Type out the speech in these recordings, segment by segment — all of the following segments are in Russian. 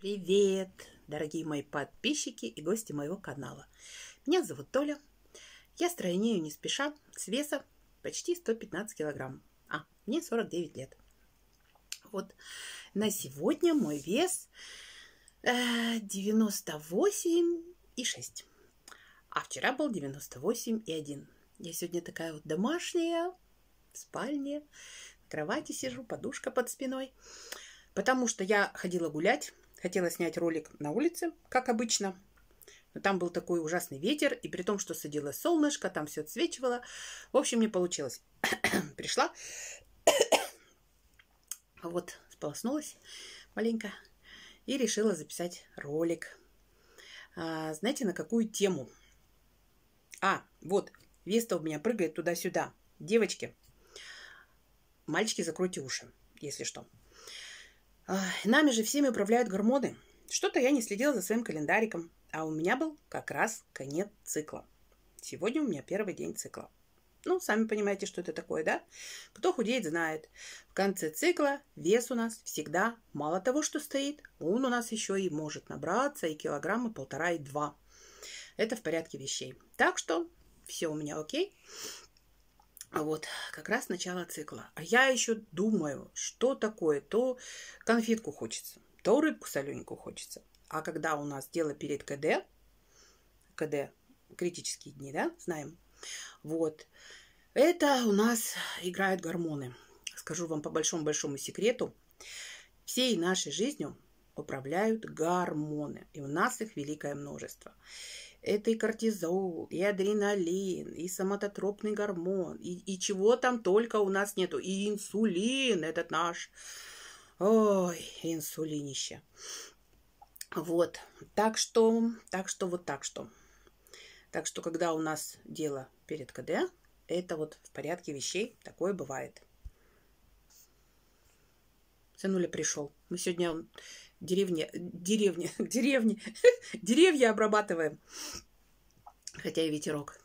Привет, дорогие мои подписчики и гости моего канала. Меня зовут Толя. Я стройнею не спеша, с веса почти 115 килограмм. А, мне 49 лет. Вот на сегодня мой вес 98,6. Э, а вчера был 98,1. Я сегодня такая вот домашняя, в спальне, в кровати сижу, подушка под спиной. Потому что я ходила гулять, Хотела снять ролик на улице, как обычно, но там был такой ужасный ветер, и при том, что садилось солнышко, там все отсвечивало. В общем, не получилось. Пришла. вот, сполоснулась маленько. И решила записать ролик. А, знаете, на какую тему? А, вот, Веста у меня прыгает туда-сюда. Девочки, мальчики, закройте уши, если что. Нами же всеми управляют гормоны. Что-то я не следила за своим календариком, а у меня был как раз конец цикла. Сегодня у меня первый день цикла. Ну, сами понимаете, что это такое, да? Кто худеет, знает. В конце цикла вес у нас всегда мало того, что стоит, он у нас еще и может набраться и килограмма полтора и два. Это в порядке вещей. Так что все у меня окей. А вот, как раз начало цикла. А я еще думаю, что такое, то конфетку хочется, то рыбку солененькую хочется. А когда у нас дело перед КД, КД, критические дни, да, знаем, вот, это у нас играют гормоны. Скажу вам по большому-большому секрету, всей нашей жизнью управляют гормоны, и у нас их великое множество. Это и кортизол, и адреналин, и соматотропный гормон, и, и чего там только у нас нету. И инсулин этот наш. Ой, инсулинище. Вот. Так что, так что, вот так что. Так что, когда у нас дело перед КД, это вот в порядке вещей такое бывает. Сынуля пришел. Мы сегодня деревни, деревни, деревни, деревья обрабатываем. Хотя и ветерок.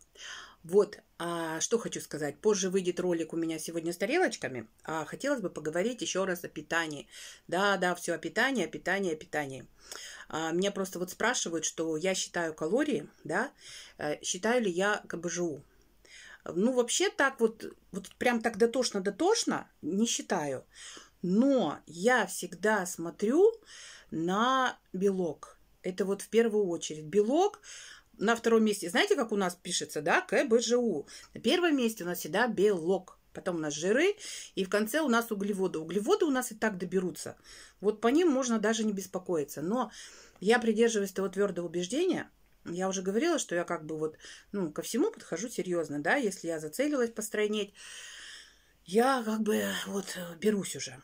Вот, а что хочу сказать. Позже выйдет ролик у меня сегодня с тарелочками. А хотелось бы поговорить еще раз о питании. Да, да, все о питании, о питании, о питании. А, меня просто вот спрашивают, что я считаю калории, да, а, считаю ли я КБЖУ. Ну, вообще так вот, вот прям так дотошно-дотошно не считаю. Но я всегда смотрю на белок. Это вот в первую очередь. Белок на втором месте, знаете, как у нас пишется, да, КБЖУ. На первом месте у нас всегда белок потом у нас жиры, и в конце у нас углеводы. Углеводы у нас и так доберутся. Вот по ним можно даже не беспокоиться. Но я придерживаюсь того твердого убеждения, я уже говорила, что я как бы вот, ну, ко всему подхожу серьезно, да, если я зацелилась построить я как бы вот э, берусь уже.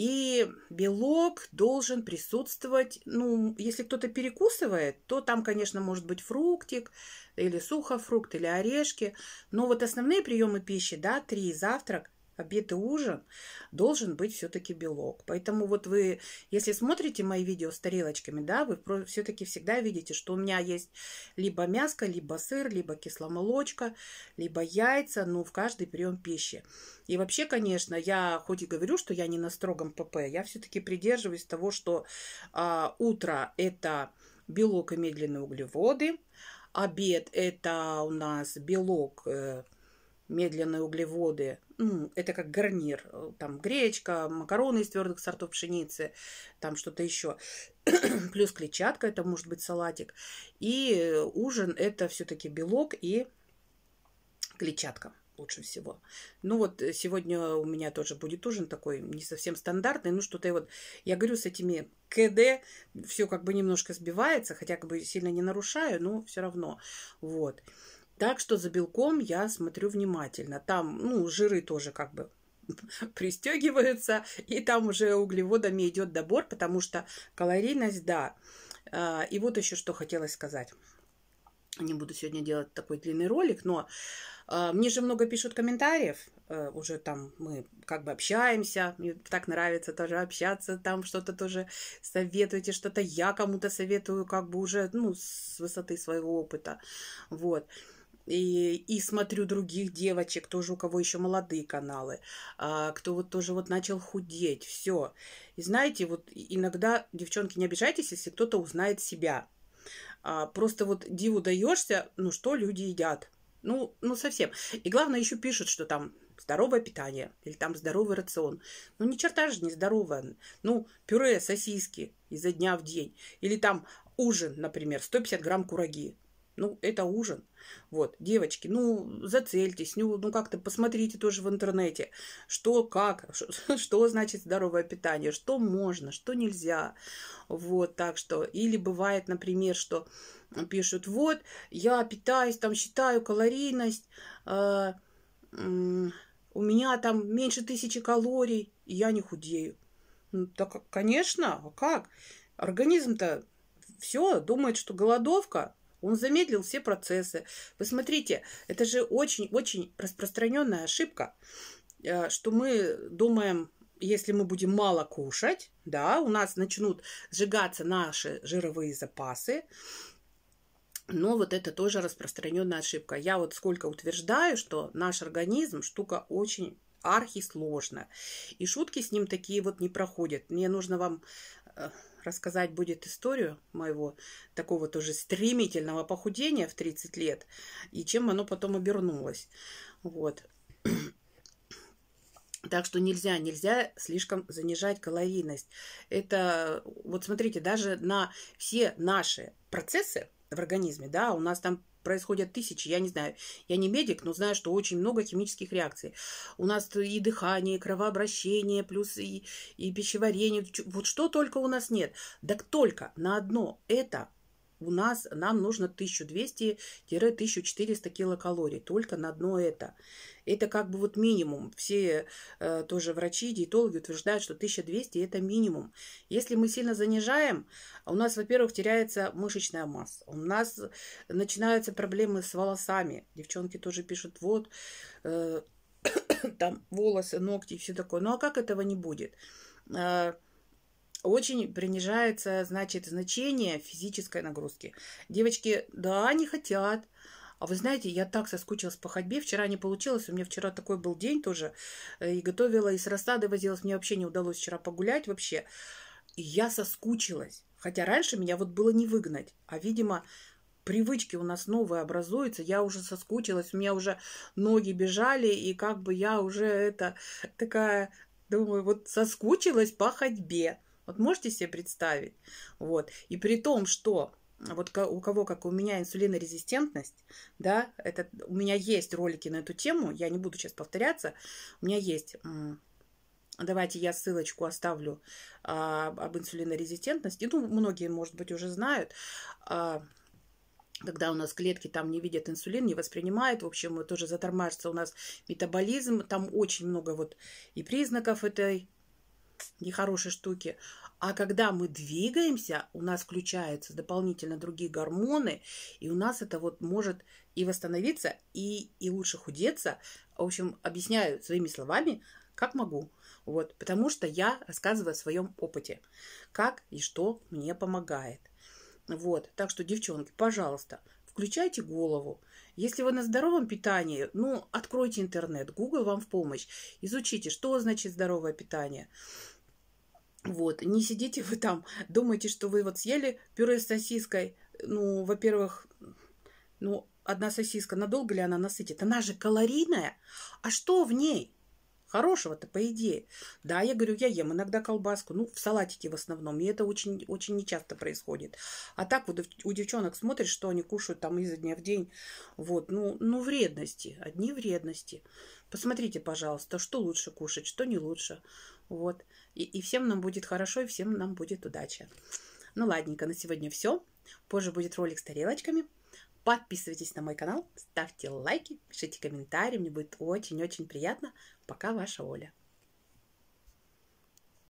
И белок должен присутствовать, ну, если кто-то перекусывает, то там, конечно, может быть фруктик или сухофрукт или орешки. Но вот основные приемы пищи, да, три, завтрак, обед и ужин должен быть все-таки белок. Поэтому вот вы, если смотрите мои видео с тарелочками, да, вы все-таки всегда видите, что у меня есть либо мяско, либо сыр, либо кисломолочка, либо яйца, ну, в каждый прием пищи. И вообще, конечно, я хоть и говорю, что я не на строгом ПП, я все-таки придерживаюсь того, что а, утро это белок и медленные углеводы, обед это у нас белок... Э, медленные углеводы. ну Это как гарнир. Э, там гречка, макароны из твердых сортов пшеницы, там что-то еще. Плюс клетчатка, это может быть салатик. И э, ужин это все-таки белок и клетчатка лучше всего. Ну вот э, сегодня у меня тоже будет ужин такой не совсем стандартный, ну что-то вот, я говорю, с этими КД все как бы немножко сбивается, хотя как бы сильно не нарушаю, но все равно. Вот. Так что за белком я смотрю внимательно. Там, ну, жиры тоже как бы пристегиваются, и там уже углеводами идет добор, потому что калорийность, да. А, и вот еще что хотелось сказать. Не буду сегодня делать такой длинный ролик, но а, мне же много пишут комментариев, а, уже там мы как бы общаемся, мне так нравится тоже общаться, там что-то тоже советуете, что-то я кому-то советую, как бы уже, ну, с высоты своего опыта, Вот и, и смотрю других девочек, тоже у кого еще молодые каналы, а, кто вот тоже вот начал худеть, все. И знаете, вот иногда, девчонки, не обижайтесь, если кто-то узнает себя. А, просто вот диву даешься, ну что люди едят. Ну, ну совсем. И главное, еще пишут, что там здоровое питание или там здоровый рацион. Ну, ни черта же не здоровое. Ну, пюре, сосиски изо дня в день. Или там ужин, например, 150 грамм кураги. Ну, это ужин. Вот, девочки, ну, зацельтесь, ну, ну как-то посмотрите тоже в интернете, что, как, что, что значит здоровое питание, что можно, что нельзя. Вот, так что, или бывает, например, что пишут, вот, я питаюсь, там, считаю калорийность, э, э, у меня там меньше тысячи калорий, и я не худею. Ну, так, конечно, а как? Организм-то все думает, что голодовка, он замедлил все процессы. Вы смотрите, это же очень-очень распространенная ошибка, э, что мы думаем, если мы будем мало кушать, да, у нас начнут сжигаться наши жировые запасы, но вот это тоже распространенная ошибка. Я вот сколько утверждаю, что наш организм штука очень архисложная, И шутки с ним такие вот не проходят. Мне нужно вам рассказать будет историю моего такого тоже стремительного похудения в 30 лет и чем оно потом обернулось. Вот. Так что нельзя, нельзя слишком занижать калорийность. Это, вот смотрите, даже на все наши процессы в организме, да, у нас там происходят тысячи, я не знаю, я не медик, но знаю, что очень много химических реакций. У нас и дыхание, и кровообращение, плюс и, и пищеварение, вот что только у нас нет. Так только на одно это у нас, нам нужно 1200-1400 килокалорий только на одно это. Это как бы вот минимум. Все э, тоже врачи, диетологи утверждают, что 1200 это минимум. Если мы сильно занижаем, у нас, во-первых, теряется мышечная масса. У нас начинаются проблемы с волосами. Девчонки тоже пишут, вот, э, там волосы, ногти и все такое. Ну а как этого не будет? Э, очень принижается, значит, значение физической нагрузки. Девочки, да, не хотят. А вы знаете, я так соскучилась по ходьбе. Вчера не получилось. У меня вчера такой был день тоже. Э, и готовила, и с рассады возилась. Мне вообще не удалось вчера погулять вообще. И я соскучилась. Хотя раньше меня вот было не выгнать. А, видимо, привычки у нас новые образуются, я уже соскучилась, у меня уже ноги бежали, и как бы я уже это такая, думаю, вот соскучилась по ходьбе. Вот можете себе представить? Вот. И при том, что а, вот у кого, как у меня, инсулинорезистентность, да, это, у меня есть ролики на эту тему, я не буду сейчас повторяться, у меня есть, давайте я ссылочку оставлю а, об инсулинорезистентности, ну, многие, может быть, уже знают, а, когда у нас клетки там не видят инсулин, не воспринимают, в общем, тоже затормаживается у нас метаболизм, там очень много вот и признаков этой нехорошие штуки. А когда мы двигаемся, у нас включаются дополнительно другие гормоны, и у нас это вот может и восстановиться, и, и лучше худеться. В общем, объясняю своими словами, как могу. Вот, потому что я рассказываю о своем опыте, как и что мне помогает. Вот, так что, девчонки, пожалуйста, Включайте голову. Если вы на здоровом питании, ну, откройте интернет, Google вам в помощь. Изучите, что значит здоровое питание. Вот, не сидите вы там, думайте, что вы вот съели пюре с сосиской. Ну, во-первых, ну, одна сосиска, надолго ли она насытит? Она же калорийная. А что в ней? Хорошего-то, по идее. Да, я говорю, я ем иногда колбаску, ну, в салатике в основном, и это очень, очень нечасто происходит. А так вот у девчонок смотришь, что они кушают там изо дня в день, вот, ну, ну, вредности, одни вредности. Посмотрите, пожалуйста, что лучше кушать, что не лучше, вот. И, и всем нам будет хорошо, и всем нам будет удача. Ну, ладненько, на сегодня все. Позже будет ролик с тарелочками. Подписывайтесь на мой канал, ставьте лайки, пишите комментарии, мне будет очень-очень приятно. Пока, ваша Оля.